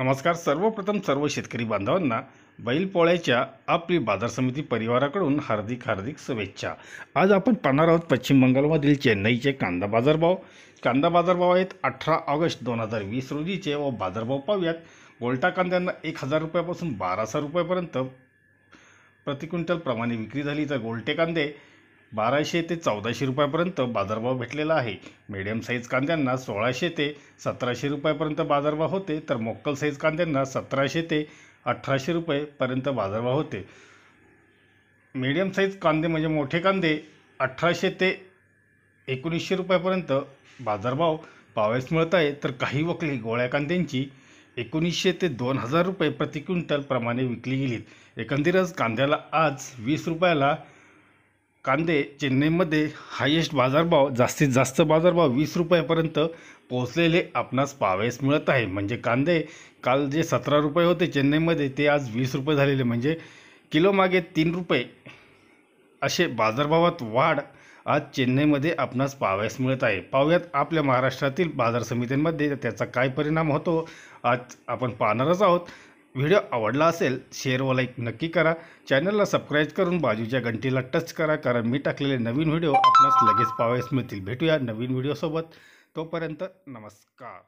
नमस्कार सर्वप्रथम सर्व शेतकरी बांधवांना बैलपोळ्याच्या आपली बाजार समिती परिवाराकडून हार्दिक हार्दिक शुभेच्छा आज आपण पाहणार आहोत पश्चिम बंगालमधील चेन्नईचे कांदा बाजारभाव कांदा बाजारभाव आहेत अठरा ऑगस्ट दोन हजार वीस रोजीचे व बाजारभाव पाहूयात गोल्टा कांद्यांना एक हजार रुपयापासून बाराशे रुपयापर्यंत प्रति क्विंटल प्रमाणे विक्री झाली तर गोलटे कांदे बाराशे ते चौदाशे रुपयापर्यंत बाजारभाव भेटलेला आहे मिडियम साईज कांद्यांना सोळाशे ते सतराशे रुपयापर्यंत बाजारभाव होते तर मोक्कल साईज कांद्यांना सतराशे ते अठराशे रुपयेपर्यंत बाजारभाव होते मीडियम साईज कांदे म्हणजे मोठे कांदे अठराशे ते एकोणीसशे रुपयापर्यंत बाजारभाव पावेस मिळत आहे तर काही वकली गोळ्या कांद्यांची एकोणीसशे ते दोन हजार रुपये प्रति क्विंटल प्रमाणे विकली गेलीत एकंदरीतच कांद्याला आज वीस रुपयाला कांदे चेन्नईमध्ये हायेस्ट बाजारभाव जास्तीत जास्त बाजारभाव वीस रुपयापर्यंत पोहोचलेले आपणास पावेस मिळत आहे म्हणजे कांदे काल जे सतरा रुपये होते चेन्नईमध्ये ते आज वीस रुपये झालेले म्हणजे किलोमागे तीन रुपये असे बाजारभावात वाढ आज चेन्नईमध्ये आपणास पावेस मिळत आहे पाहूयात आपल्या महाराष्ट्रातील बाजार समित्यांमध्ये त्याचा काय परिणाम होतो आज आपण पाहणारच आहोत व्हिडिओ आवडला असेल शेअर व लाईक नक्की करा चॅनलला सबस्क्राईब करून बाजूच्या घंटीला टच करा कारण मी टाकलेले नवीन व्हिडिओ आपणास लगेच पाहावयास मिळतील भेटूया नवीन व्हिडिओसोबत तोपर्यंत नमस्कार